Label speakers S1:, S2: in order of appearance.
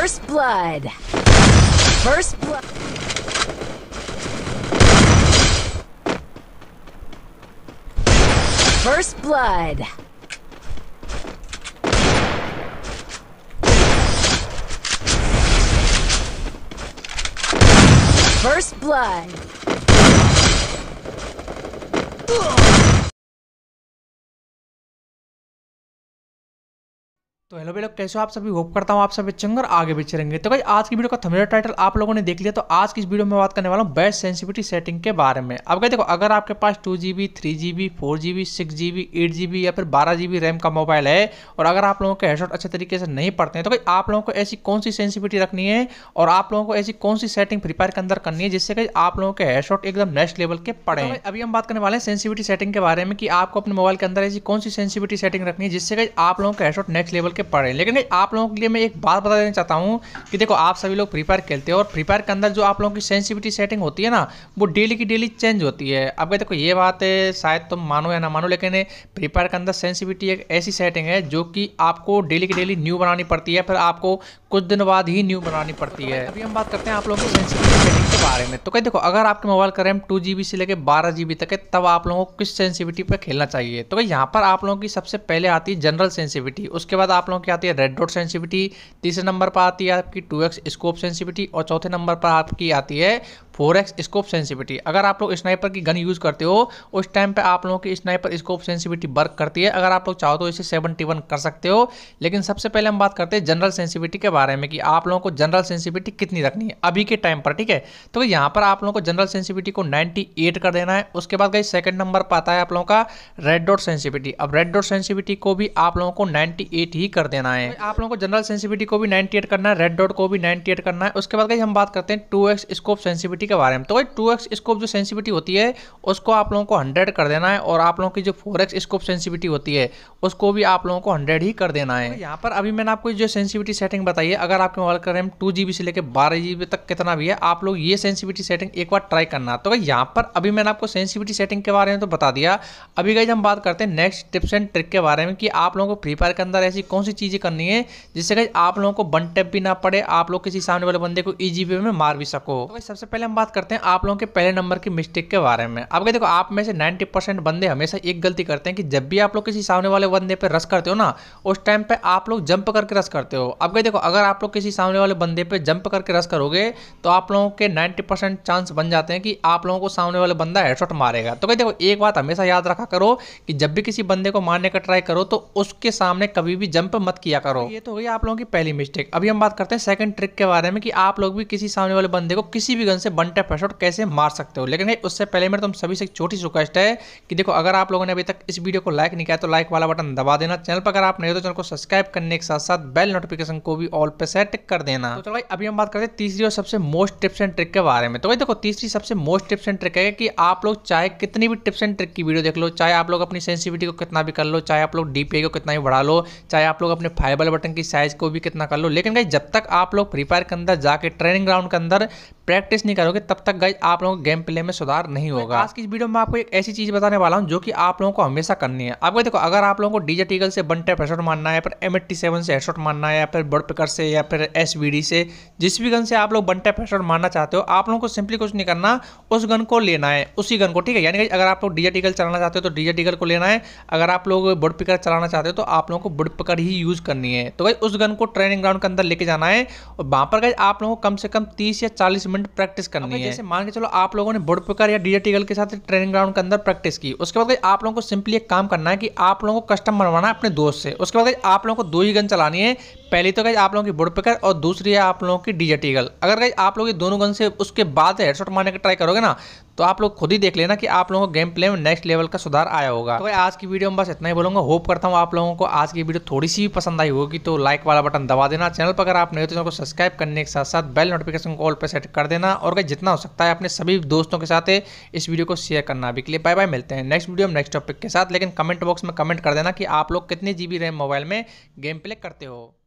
S1: First blood. First blood. First blood. First blood. Ugh. तो hello भाई लोग कैसे हो आप सभी होप करता हूँ आप सभी चंगर आगे पीछे रहेंगे तो भाई आज की वीडियो का थमेरा टाइटल आप लोगों ने देख लिया तो आज की इस वीडियो में बात करने वाला हूँ बेस्ट सेंसिटिविटी सेटिंग के बारे में अब भाई देखो अगर आपके पास two G B three G B four G B six G B eight G B या फिर बारह जी बी रैम का मोबाइल है और अगर आप लोगों के हेडशॉट अच्छे तरीके से नहीं पड़ते हैं तो भाई आप लोगों को ऐसी कौन सी सेंसिविटी रखनी है और आप लोगों को ऐसी कौन सी सेटिंग फ्री फायर के अंदर करनी है जिससे कि आप लोगों के हेडशॉट एकदम नेक्स्ट लेवल के पड़े तो हैं अभी हम बात करने वाले हैं सेंसिविटी सेटिंग के बारे में कि आपको अपने मोबाइल के अंदर ऐसी कौन सी सेंसिविटी सेटिंग रखनी है जिससे कि आप लोगों के हेडशॉट नेक्स्ट लेवल के के पढ़ रहे हैं लेकिन आप लोगों के लिए मैं एक बात बता देना चाहता हूँ कि देखो आप सभी लोग फ्री फायर खेलते हो और फ्री फायर के अंदर जो आप लोगों की सेंसिटिविटी सेटिंग होती है ना वो डेली की डेली चेंज होती है अब भाई देखो ये बात है शायद तुम मानो या ना मानो लेकिन फ्री फायर के अंदर सेंसिविटी एक ऐसी सेटिंग है जो कि आपको डेली की डेली न्यू बनानी पड़ती है फिर आपको कुछ दिन बाद ही न्यू बनानी पड़ती है अभी हम बात करते हैं आप लोगों की सेंसिविटी सेटिंग के बारे में तो कहीं देखो अगर आपके मोबाइल का रैम टू से लेकर बारह तक है तब आप लोगों को किस सेंसिविटी पर खेलना चाहिए तो भाई यहाँ पर आप लोगों की सबसे पहले आती है जनरल सेंसिविटी उसके बाद आप लोगों की आती है रेड डॉट सेंसिविटी तीसरे नंबर पर आती है आपकी टू एक्स स्कोप सेंसिविटी और चौथे नंबर पर आपकी आती है फोर एक्स स्कोप सेंसिविटी अगर आप लोग स्नाइपर की गन यूज़ करते हो उस टाइम पर आप लोगों की स्नाइपर स्कोप सेंसिविटी वर्क करती है अगर आप लोग चाहो तो इसे सेवेंटी वन कर सकते हो लेकिन सबसे पहले हम बात करते हैं जनरल सेंसिविटी के बारे में कि आप लोगों को जनरल सेंसिविटी कितनी रखनी है अभी के टाइम पर ठीक है तो यहाँ पर आप लोगों को जनरल सेंसिविटी को नाइन्टी एट कर देना है उसके बाद गई सेकंड नंबर पर आता है आप लोगों का रेड डॉट सेंसिविटी अब रेड डॉट सेंसिविटी को भी आप लोगों को एट ही कर देना है आप लोगों को जनरल सेंसिविटी को भी एट करना है रेड डॉट को भी एट करना है उसके बाद गई हम बात करते हैं two X scope sensitivity sensitivity के बारे में तो वही टू एक्स स्कोप जो सेंसिविटी होती है उसको आप लोगों को हंड्रेड कर देना है और आप लोगों की जो फोर एक्स स्कोप सेंसिविटी होती है उसको भी आप लोगों को हंड्रेड ही कर देना है यहाँ पर अभी मैंने आपको जो सेंसिविटी सेटिंग बताई है अगर आपके मोबाइल का रैम टू से लेकर बारह तक कितना भी है आप लोग ये सेंसिविटी सेटिंग एक बार ट्राई करना तो भाई यहाँ पर अभी मैंने आपको सेंसिविटी सेटिंग के बारे में तो बता दिया अभी गई हम बात करते हैं नेक्स्ट टिप्स एंड ट्रिक के बारे में कि आप लोगों को फ्री फायर के अंदर ऐसी कौन सी चीज़ें करनी है जिससे गई आप लोगों को बन टेप भी ना पड़े आप लोग किसी सामने वाले बंदे को ईजी में मार भी सको तो सबसे पहले हम बात करते हैं आप लोगों के पहले नंबर की मिस्टेक के बारे में आप देखो आप में से 90 परसेंट बंदे हमेशा एक गलती करते हैं कि जब भी आप लोग किसी सामने वाले बंदे पर रस करते हो ना उस टाइम पे आप लोग जंप करके रस करते हो अब देखो अगर आप लोग किसी सामने वाले बंदे पर जंप करके रस करोगे तो आप लोगों के नाइन्टी चांस बन जाते हैं कि आप लोगों को सामने वाले बंदा हेडशॉट मारेगा तो कहीं देखो एक बात हमेशा याद रखा करो कि जब भी किसी बंदे को मारने का ट्राई करो तो उसके सामने कभी भी जंप मत किया करो ये तो हुई आप लोगों की पहली मिस्टेक अभी हम बात करते हैं सेकंड ट्रिक के बारे में कि आप लोग भी किसी सामने वाले बंदे को किसी भी गन से वन टैप पासवर्ड कैसे मार सकते हो लेकिन उससे पहले मेरे तुम सभी से छोटी रिक्वेस्ट है कि देखो अगर आप लोगों ने अभी तक इस वीडियो को लाइक नहीं किया तो लाइक वाला बटन दबा देना चैनल पर अगर आप नहीं हो तो चैनल को सब्सक्राइब करने के साथ साथ बेल नोटिफिकेशन को भी ऑल पर सेट कर देना तो भाई अभी हम बात करते हैं तीसरी और सबसे मोस्ट टिप्स एंड ट्रिक के बारे में तो भाई देखो तीसरी सबसे मोस्ट टिप्स एंड ट्रिक है कि आप लोग चाहे कितनी भी टिप्स एंड ट्रिक की वीडियो देख लो चाहे आप लोग अपनी सेंसिविटी को कितना भी कर लो चाहे आप लोग डीपीआई को कितना भी बढ़ा लो चाहे आप लोग अपने फाइबर बटन की साइज को भी कितना कर लो लेकिन भाई जब तक आप लोग फ्री फायर के अंदर जाके ट्रेनिंग ग्राउंड के अंदर प्रैक्टिस नहीं करोगे तब तक गई आप लोगों को गेम प्ले में सुधार नहीं होगा आज की इस वीडियो में आपको एक ऐसी चीज बताने वाला हूँ जो कि आप लोगों को हमेशा करनी है आपको देखो अगर आप लोगों को डीजे टीगल से वन टैप हेडशॉट मारना है फिर एम एट्टी सेवन से हेडशॉट मारना है या फिर बर्ड पिकर से या फिर एस वी डी से जिस भी गन से आप लोग वन टैप हेडशॉट मारना चाहते हो आप लोगों को सिंपली कुछ नहीं करना उस गन को लेना है उसी गन को ठीक है यानी कि अगर आप लोग डीजे टीगल चलाना चाहते हो तो डीजे टीगल को लेना है अगर आप लोग बर्ड पिकर चलाना चाहते हो तो आप लोगों को बर्ड पिकर ही यूज करनी है तो भाई उस गन को ट्रेनिंग ग्राउंड के अंदर लेके जाना है और वहां पर गए आप लोगों को कम से कम तीस या चालीस इन्वेस्टमेंट प्रैक्टिस करनी है जैसे मान के चलो आप लोगों ने बुड़पुकर या डी टीगल के साथ ट्रेनिंग ग्राउंड के अंदर प्रैक्टिस की उसके बाद आप लोगों को सिंपली एक काम करना है कि आप लोगों को कस्टम बनवाना है अपने दोस्त से उसके बाद आप लोगों को दो ही गन चलानी है पहली तो गई आप लोगों की बुड पिकर और दूसरी है आप लोगों की डीजे अगर गई आप लोग ये दोनों गन से उसके बाद हेडशॉट मारने का ट्राई करोगे ना तो आप लोग खुद ही देख लेना कि आप लोगों को गेम प्ले में नेक्स्ट लेवल का सुधार आया होगा तो आज की वीडियो में बस इतना ही बोलूंगा होप करता हूँ आप लोगों को आज की वीडियो थोड़ी सी भी पसंद आई होगी तो लाइक वाला बटन दबा देना चैनल पर अगर आप नए हो तो चैनल को सब्सक्राइब करने के साथ साथ बेल नोटिफिकेशन को ऑल पर सेट कर देना और अगर जितना हो सकता है अपने सभी दोस्तों के साथ इस वीडियो को शेयर करना भी के लिए बाय बाय मिलते हैं नेक्स्ट वीडियो में नेक्स्ट टॉपिक के साथ लेकिन कमेंट बॉक्स में कमेंट कर देना कि आप लोग कितने जी रैम मोबाइल में गेम प्ले करते हो